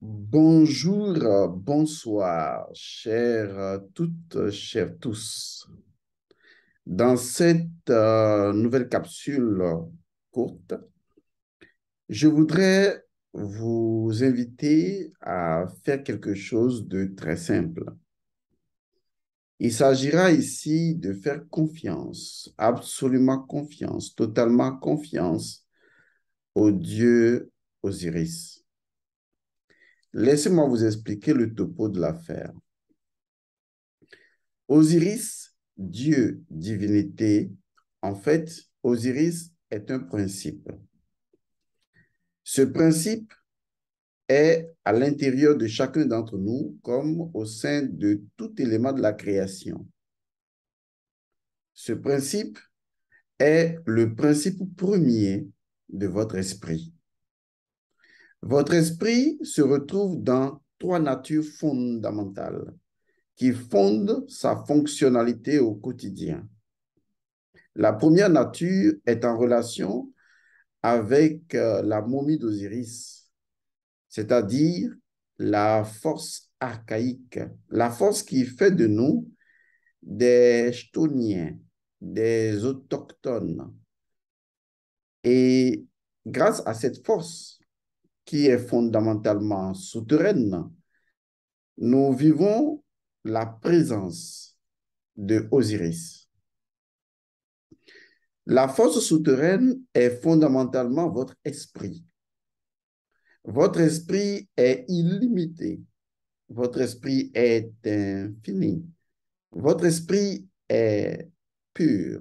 Bonjour, bonsoir, euh, euh, chères toutes, chers tous. Dans cette euh, nouvelle capsule courte, je voudrais vous inviter à faire quelque chose de très simple. Il s'agira ici de faire confiance, absolument confiance, totalement confiance au Dieu Osiris. Laissez-moi vous expliquer le topo de l'affaire. Osiris, Dieu, divinité, en fait, Osiris est un principe. Ce principe est à l'intérieur de chacun d'entre nous comme au sein de tout élément de la création. Ce principe est le principe premier de votre esprit. Votre esprit se retrouve dans trois natures fondamentales qui fondent sa fonctionnalité au quotidien. La première nature est en relation avec euh, la momie d'Osiris, c'est-à-dire la force archaïque, la force qui fait de nous des Stoniens, des autochtones. Et grâce à cette force, qui est fondamentalement souterraine, nous vivons la présence de Osiris. La force souterraine est fondamentalement votre esprit. Votre esprit est illimité. Votre esprit est infini. Votre esprit est pur,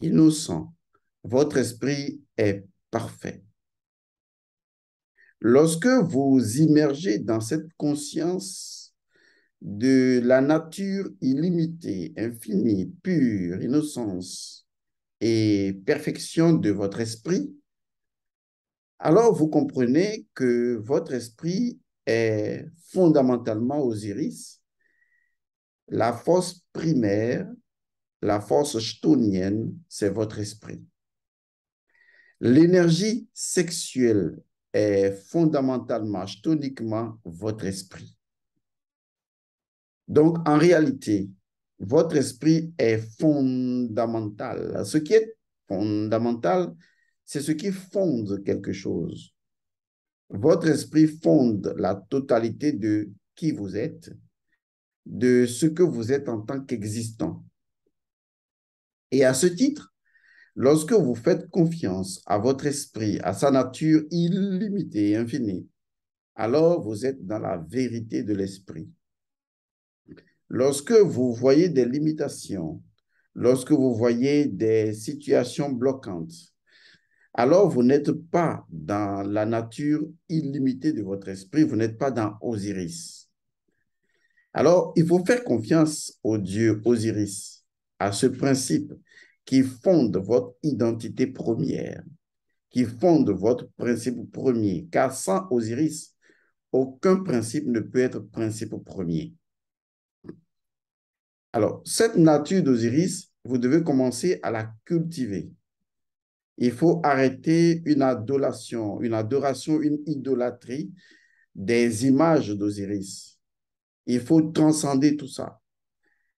innocent. Votre esprit est parfait. Lorsque vous immergez dans cette conscience de la nature illimitée, infinie, pure, innocence et perfection de votre esprit, alors vous comprenez que votre esprit est fondamentalement Osiris, la force primaire, la force stonienne, c'est votre esprit. L'énergie sexuelle est fondamentalement, toniquement, votre esprit. Donc, en réalité, votre esprit est fondamental. Ce qui est fondamental, c'est ce qui fonde quelque chose. Votre esprit fonde la totalité de qui vous êtes, de ce que vous êtes en tant qu'existant. Et à ce titre, Lorsque vous faites confiance à votre esprit, à sa nature illimitée et infinie, alors vous êtes dans la vérité de l'esprit. Lorsque vous voyez des limitations, lorsque vous voyez des situations bloquantes, alors vous n'êtes pas dans la nature illimitée de votre esprit, vous n'êtes pas dans Osiris. Alors, il faut faire confiance au Dieu Osiris, à ce principe qui fonde votre identité première, qui fonde votre principe premier, car sans Osiris, aucun principe ne peut être principe premier. Alors, cette nature d'Osiris, vous devez commencer à la cultiver. Il faut arrêter une adoration, une adoration, une idolâtrie des images d'Osiris. Il faut transcender tout ça.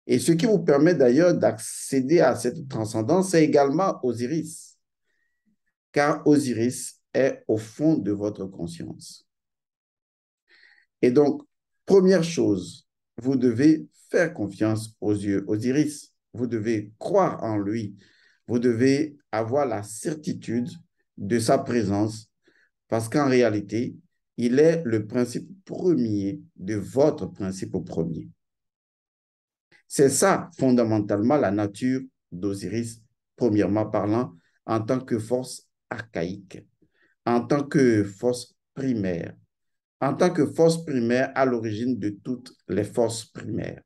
Et ce qui vous permet d'ailleurs d'accéder à cette transcendance, c'est également Osiris. Car Osiris est au fond de votre conscience. Et donc, première chose, vous devez faire confiance aux yeux Osiris. Vous devez croire en lui. Vous devez avoir la certitude de sa présence parce qu'en réalité, il est le principe premier de votre principe premier. C'est ça, fondamentalement, la nature d'Osiris, premièrement parlant, en tant que force archaïque, en tant que force primaire, en tant que force primaire à l'origine de toutes les forces primaires.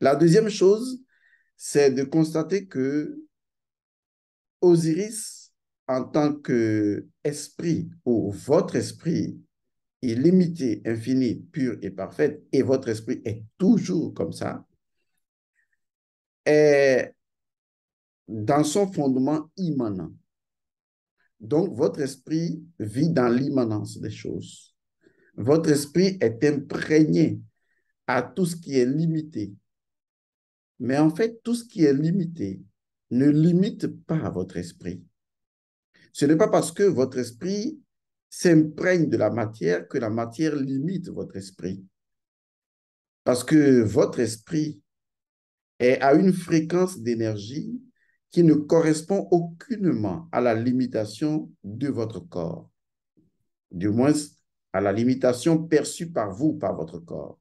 La deuxième chose, c'est de constater que Osiris, en tant qu'esprit ou votre esprit est limité infini, pur et parfait, et votre esprit est toujours comme ça, est dans son fondement immanent. Donc, votre esprit vit dans l'immanence des choses. Votre esprit est imprégné à tout ce qui est limité. Mais en fait, tout ce qui est limité ne limite pas votre esprit. Ce n'est pas parce que votre esprit s'imprègne de la matière que la matière limite votre esprit. Parce que votre esprit est à une fréquence d'énergie qui ne correspond aucunement à la limitation de votre corps, du moins à la limitation perçue par vous, par votre corps.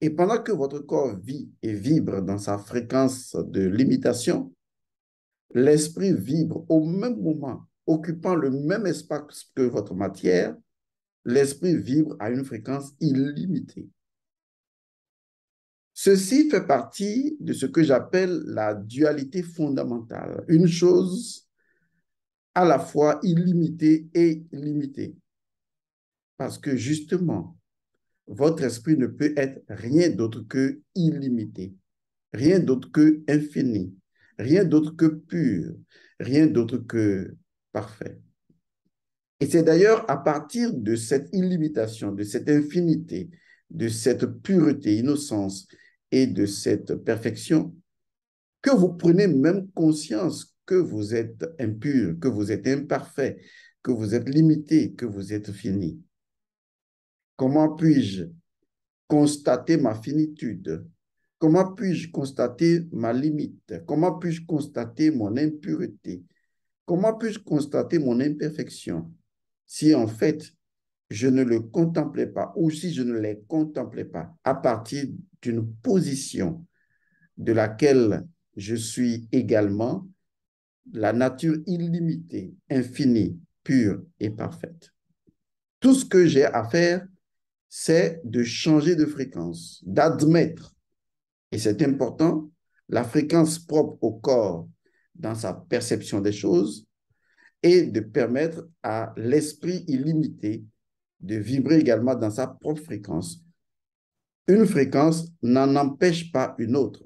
Et pendant que votre corps vit et vibre dans sa fréquence de limitation, l'esprit vibre au même moment occupant le même espace que votre matière, l'esprit vibre à une fréquence illimitée. Ceci fait partie de ce que j'appelle la dualité fondamentale, une chose à la fois illimitée et limitée. Parce que justement, votre esprit ne peut être rien d'autre que illimité, rien d'autre que infini, rien d'autre que pur, rien d'autre que parfait. Et c'est d'ailleurs à partir de cette illimitation, de cette infinité, de cette pureté, innocence et de cette perfection que vous prenez même conscience que vous êtes impur, que vous êtes imparfait, que vous êtes limité, que vous êtes fini. Comment puis-je constater ma finitude Comment puis-je constater ma limite Comment puis-je constater mon impureté Comment puis-je constater mon imperfection si en fait je ne le contemplais pas ou si je ne les contemplais pas à partir d'une position de laquelle je suis également la nature illimitée, infinie, pure et parfaite. Tout ce que j'ai à faire, c'est de changer de fréquence, d'admettre, et c'est important, la fréquence propre au corps dans sa perception des choses et de permettre à l'esprit illimité de vibrer également dans sa propre fréquence. Une fréquence n'en empêche pas une autre.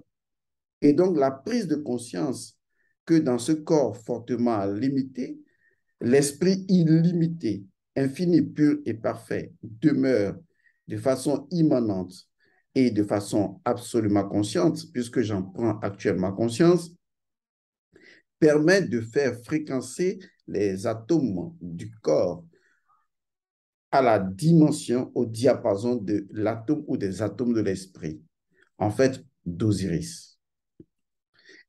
Et donc la prise de conscience que dans ce corps fortement limité, l'esprit illimité, infini, pur et parfait, demeure de façon immanente et de façon absolument consciente, puisque j'en prends actuellement conscience, permet de faire fréquencer les atomes du corps à la dimension, au diapason de l'atome ou des atomes de l'esprit, en fait d'Osiris.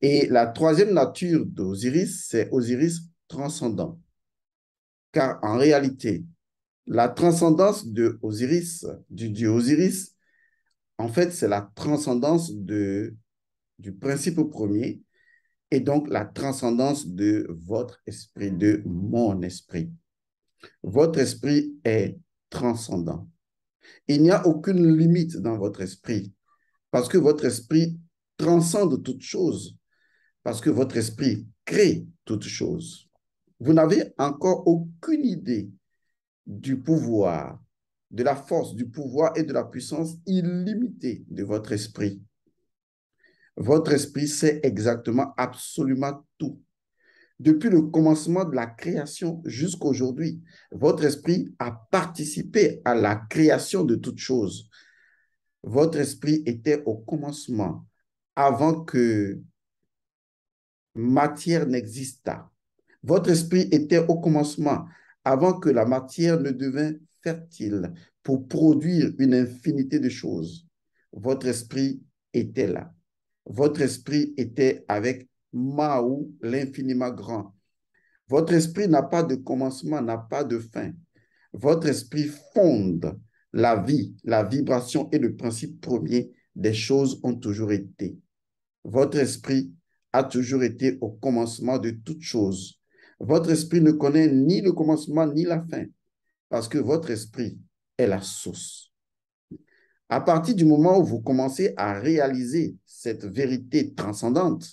Et la troisième nature d'Osiris, c'est Osiris transcendant. Car en réalité, la transcendance de Osiris, du dieu Osiris, en fait, c'est la transcendance de, du principe premier et donc la transcendance de votre esprit, de mon esprit. Votre esprit est transcendant. Il n'y a aucune limite dans votre esprit parce que votre esprit transcende toute chose, parce que votre esprit crée toute chose. Vous n'avez encore aucune idée du pouvoir, de la force, du pouvoir et de la puissance illimitée de votre esprit. Votre esprit sait exactement absolument tout. Depuis le commencement de la création aujourd'hui, votre esprit a participé à la création de toutes choses. Votre esprit était au commencement, avant que matière n'existât. Votre esprit était au commencement, avant que la matière ne devint fertile pour produire une infinité de choses. Votre esprit était là. Votre esprit était avec Maou, l'infiniment grand. Votre esprit n'a pas de commencement, n'a pas de fin. Votre esprit fonde la vie, la vibration et le principe premier des choses ont toujours été. Votre esprit a toujours été au commencement de toutes choses. Votre esprit ne connaît ni le commencement ni la fin, parce que votre esprit est la source. À partir du moment où vous commencez à réaliser cette vérité transcendante,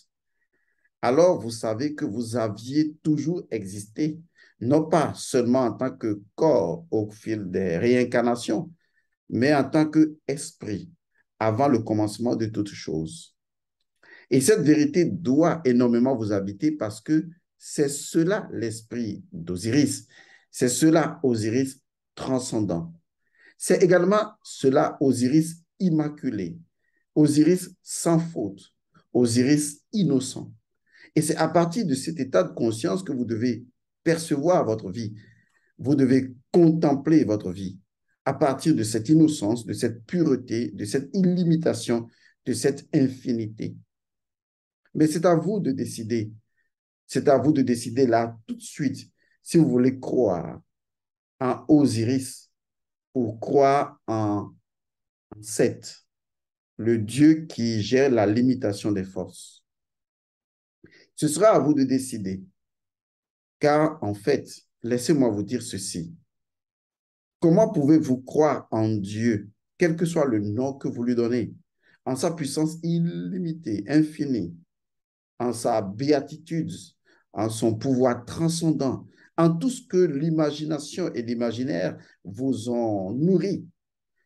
alors vous savez que vous aviez toujours existé, non pas seulement en tant que corps au fil des réincarnations, mais en tant qu'esprit avant le commencement de toute chose. Et cette vérité doit énormément vous habiter parce que c'est cela l'esprit d'Osiris. C'est cela Osiris transcendant. C'est également cela Osiris immaculé, Osiris sans faute, Osiris innocent. Et c'est à partir de cet état de conscience que vous devez percevoir votre vie. Vous devez contempler votre vie à partir de cette innocence, de cette pureté, de cette illimitation, de cette infinité. Mais c'est à vous de décider. C'est à vous de décider là tout de suite si vous voulez croire en Osiris pour croire en Seth, le Dieu qui gère la limitation des forces. Ce sera à vous de décider. Car en fait, laissez-moi vous dire ceci. Comment pouvez-vous croire en Dieu, quel que soit le nom que vous lui donnez, en sa puissance illimitée, infinie, en sa béatitude, en son pouvoir transcendant, en tout ce que l'imagination et l'imaginaire vous ont nourri.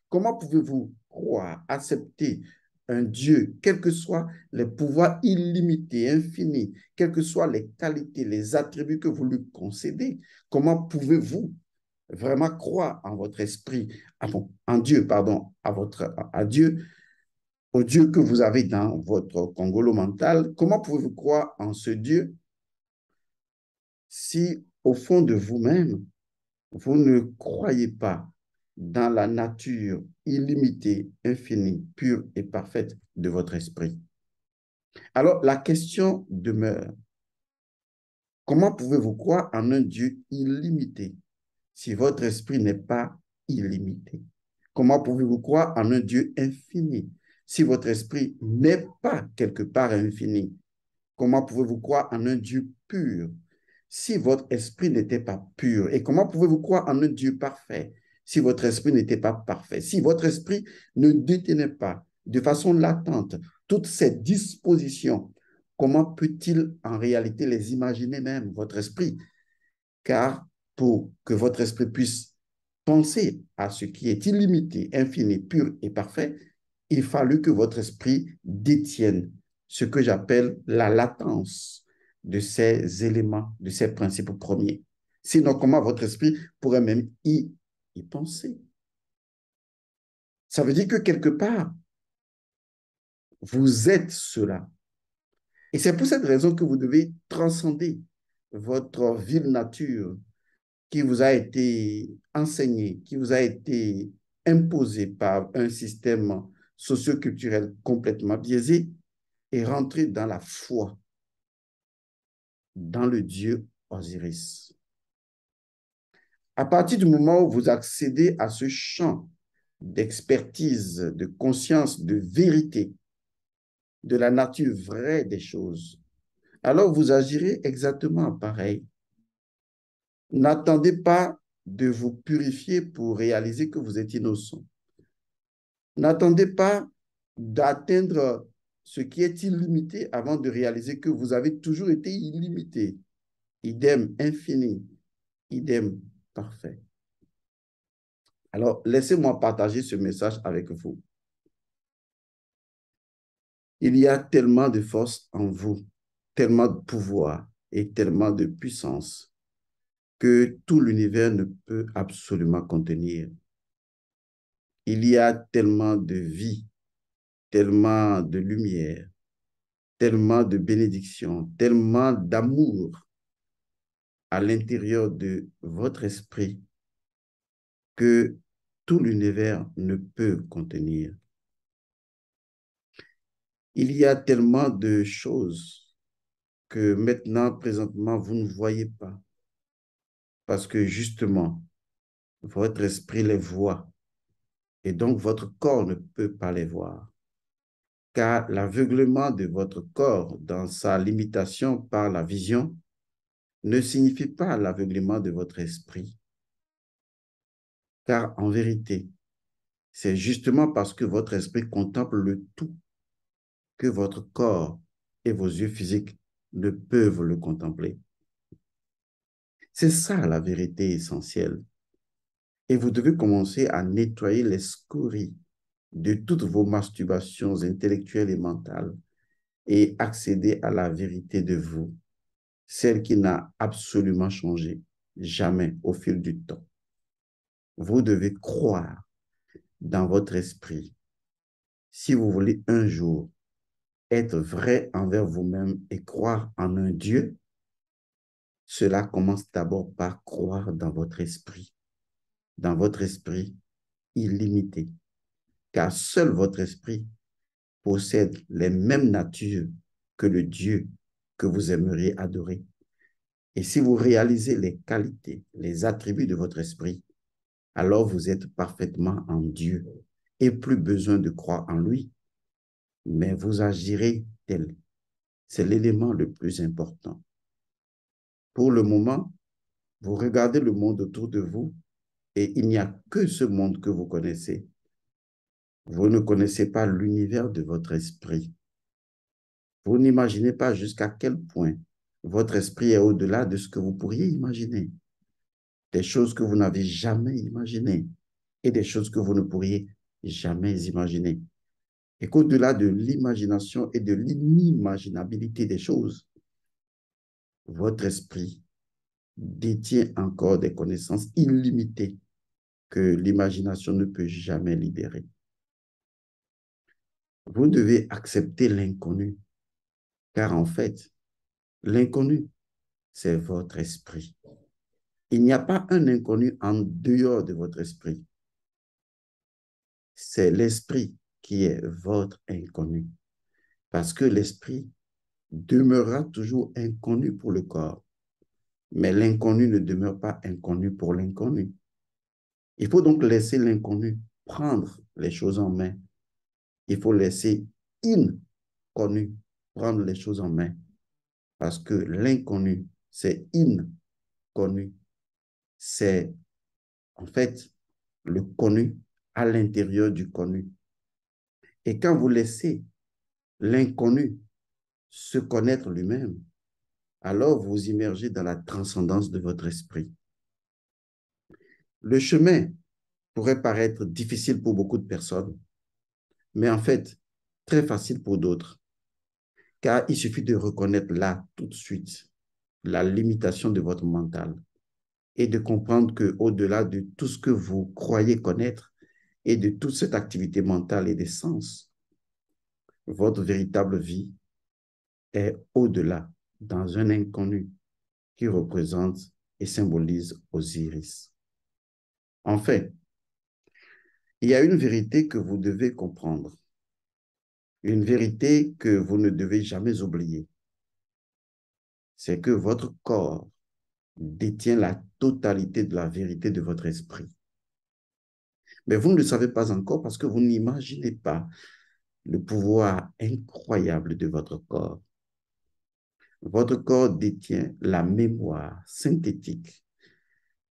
Comment pouvez-vous croire, accepter un Dieu, quels que soient les pouvoirs illimités, infinis, quelles que soient les qualités, les attributs que vous lui concédez, comment pouvez-vous vraiment croire en votre esprit, en Dieu, pardon, à, votre, à Dieu, au Dieu que vous avez dans votre congolo mental, comment pouvez-vous croire en ce Dieu si au fond de vous-même, vous ne croyez pas dans la nature illimitée, infinie, pure et parfaite de votre esprit. Alors, la question demeure. Comment pouvez-vous croire en un Dieu illimité si votre esprit n'est pas illimité? Comment pouvez-vous croire en un Dieu infini si votre esprit n'est pas quelque part infini? Comment pouvez-vous croire en un Dieu pur si votre esprit n'était pas pur. Et comment pouvez-vous croire en un Dieu parfait si votre esprit n'était pas parfait, si votre esprit ne détenait pas de façon latente toutes ces dispositions, comment peut-il en réalité les imaginer même, votre esprit Car pour que votre esprit puisse penser à ce qui est illimité, infini, pur et parfait, il fallut que votre esprit détienne ce que j'appelle la latence de ces éléments, de ces principes premiers. Sinon, comment votre esprit pourrait même y, y penser Ça veut dire que quelque part, vous êtes cela. Et c'est pour cette raison que vous devez transcender votre ville nature qui vous a été enseignée, qui vous a été imposée par un système socioculturel complètement biaisé et rentrer dans la foi dans le dieu Osiris. À partir du moment où vous accédez à ce champ d'expertise, de conscience, de vérité, de la nature vraie des choses, alors vous agirez exactement pareil. N'attendez pas de vous purifier pour réaliser que vous êtes innocent. N'attendez pas d'atteindre ce qui est illimité avant de réaliser que vous avez toujours été illimité. Idem infini, idem parfait. Alors, laissez-moi partager ce message avec vous. Il y a tellement de force en vous, tellement de pouvoir et tellement de puissance que tout l'univers ne peut absolument contenir. Il y a tellement de vie tellement de lumière, tellement de bénédiction, tellement d'amour à l'intérieur de votre esprit que tout l'univers ne peut contenir. Il y a tellement de choses que maintenant, présentement, vous ne voyez pas. Parce que justement, votre esprit les voit. Et donc, votre corps ne peut pas les voir car l'aveuglement de votre corps dans sa limitation par la vision ne signifie pas l'aveuglement de votre esprit. Car en vérité, c'est justement parce que votre esprit contemple le tout que votre corps et vos yeux physiques ne peuvent le contempler. C'est ça la vérité essentielle. Et vous devez commencer à nettoyer les scories de toutes vos masturbations intellectuelles et mentales et accéder à la vérité de vous, celle qui n'a absolument changé jamais au fil du temps. Vous devez croire dans votre esprit si vous voulez un jour être vrai envers vous-même et croire en un Dieu, cela commence d'abord par croire dans votre esprit, dans votre esprit illimité, car seul votre esprit possède les mêmes natures que le Dieu que vous aimeriez adorer. Et si vous réalisez les qualités, les attributs de votre esprit, alors vous êtes parfaitement en Dieu et plus besoin de croire en lui, mais vous agirez tel. C'est l'élément le plus important. Pour le moment, vous regardez le monde autour de vous et il n'y a que ce monde que vous connaissez. Vous ne connaissez pas l'univers de votre esprit. Vous n'imaginez pas jusqu'à quel point votre esprit est au-delà de ce que vous pourriez imaginer. Des choses que vous n'avez jamais imaginées et des choses que vous ne pourriez jamais imaginer. Et qu'au-delà de l'imagination et de l'inimaginabilité des choses, votre esprit détient encore des connaissances illimitées que l'imagination ne peut jamais libérer vous devez accepter l'inconnu. Car en fait, l'inconnu, c'est votre esprit. Il n'y a pas un inconnu en dehors de votre esprit. C'est l'esprit qui est votre inconnu. Parce que l'esprit demeurera toujours inconnu pour le corps. Mais l'inconnu ne demeure pas inconnu pour l'inconnu. Il faut donc laisser l'inconnu prendre les choses en main il faut laisser inconnu prendre les choses en main. Parce que l'inconnu, c'est inconnu. C'est en fait le connu à l'intérieur du connu. Et quand vous laissez l'inconnu se connaître lui-même, alors vous immergez dans la transcendance de votre esprit. Le chemin pourrait paraître difficile pour beaucoup de personnes, mais en fait, très facile pour d'autres. Car il suffit de reconnaître là, tout de suite, la limitation de votre mental et de comprendre que au-delà de tout ce que vous croyez connaître et de toute cette activité mentale et des sens, votre véritable vie est au-delà, dans un inconnu qui représente et symbolise Osiris. Enfin, il y a une vérité que vous devez comprendre, une vérité que vous ne devez jamais oublier. C'est que votre corps détient la totalité de la vérité de votre esprit. Mais vous ne le savez pas encore parce que vous n'imaginez pas le pouvoir incroyable de votre corps. Votre corps détient la mémoire synthétique,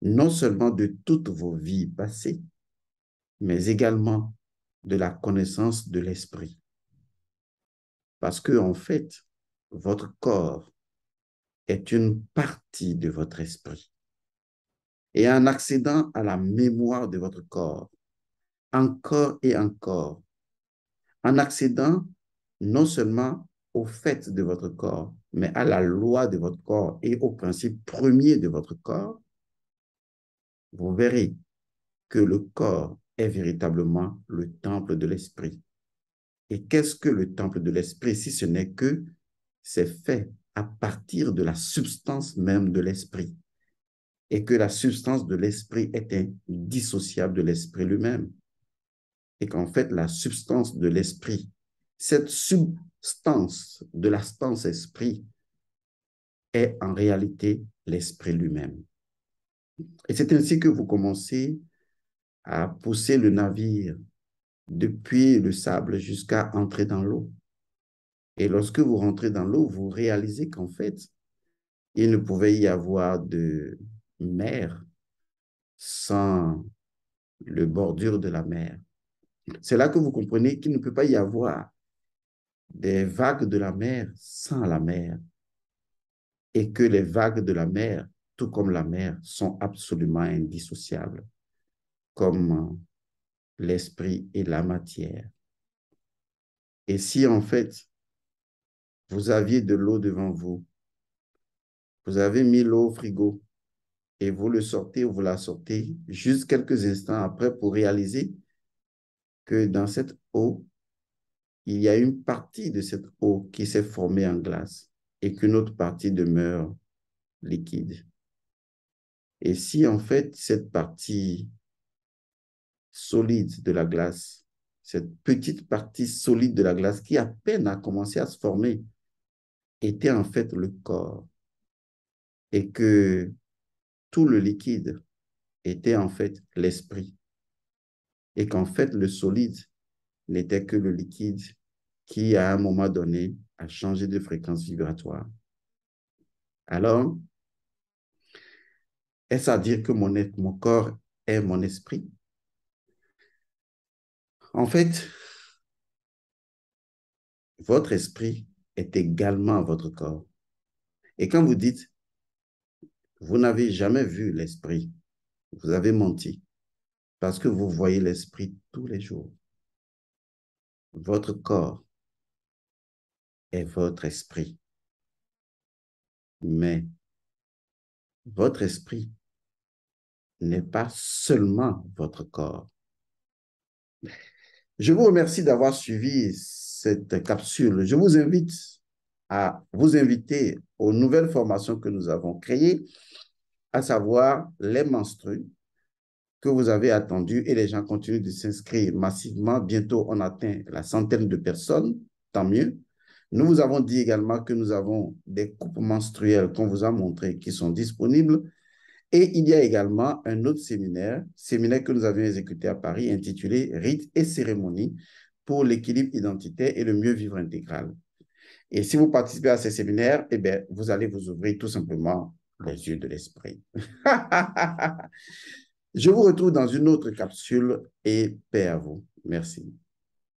non seulement de toutes vos vies passées, mais également de la connaissance de l'esprit. Parce que, en fait, votre corps est une partie de votre esprit. Et en accédant à la mémoire de votre corps, encore et encore, en accédant non seulement au fait de votre corps, mais à la loi de votre corps et au principe premier de votre corps, vous verrez que le corps est véritablement le temple de l'esprit. Et qu'est-ce que le temple de l'esprit si ce n'est que c'est fait à partir de la substance même de l'esprit et que la substance de l'esprit est indissociable de l'esprit lui-même et qu'en fait la substance de l'esprit, cette substance de la substance esprit est en réalité l'esprit lui-même. Et c'est ainsi que vous commencez à pousser le navire depuis le sable jusqu'à entrer dans l'eau. Et lorsque vous rentrez dans l'eau, vous réalisez qu'en fait, il ne pouvait y avoir de mer sans le bordure de la mer. C'est là que vous comprenez qu'il ne peut pas y avoir des vagues de la mer sans la mer. Et que les vagues de la mer, tout comme la mer, sont absolument indissociables comme euh, l'esprit et la matière. Et si en fait, vous aviez de l'eau devant vous, vous avez mis l'eau au frigo et vous le sortez ou vous la sortez juste quelques instants après pour réaliser que dans cette eau, il y a une partie de cette eau qui s'est formée en glace et qu'une autre partie demeure liquide. Et si en fait cette partie solide de la glace, cette petite partie solide de la glace qui à peine a commencé à se former, était en fait le corps. Et que tout le liquide était en fait l'esprit. Et qu'en fait, le solide n'était que le liquide qui, à un moment donné, a changé de fréquence vibratoire. Alors, est-ce à dire que mon, être, mon corps est mon esprit en fait, votre esprit est également votre corps. Et quand vous dites, vous n'avez jamais vu l'esprit, vous avez menti, parce que vous voyez l'esprit tous les jours. Votre corps est votre esprit. Mais votre esprit n'est pas seulement votre corps. Je vous remercie d'avoir suivi cette capsule. Je vous invite à vous inviter aux nouvelles formations que nous avons créées, à savoir les menstrues que vous avez attendues et les gens continuent de s'inscrire massivement. Bientôt, on atteint la centaine de personnes, tant mieux. Nous vous avons dit également que nous avons des coupes menstruelles qu'on vous a montrées qui sont disponibles. Et il y a également un autre séminaire, séminaire que nous avions exécuté à Paris, intitulé Rites et cérémonies pour l'équilibre identitaire et le mieux vivre intégral. Et si vous participez à ces séminaires, eh bien, vous allez vous ouvrir tout simplement les yeux de l'esprit. Je vous retrouve dans une autre capsule et paix à vous. Merci.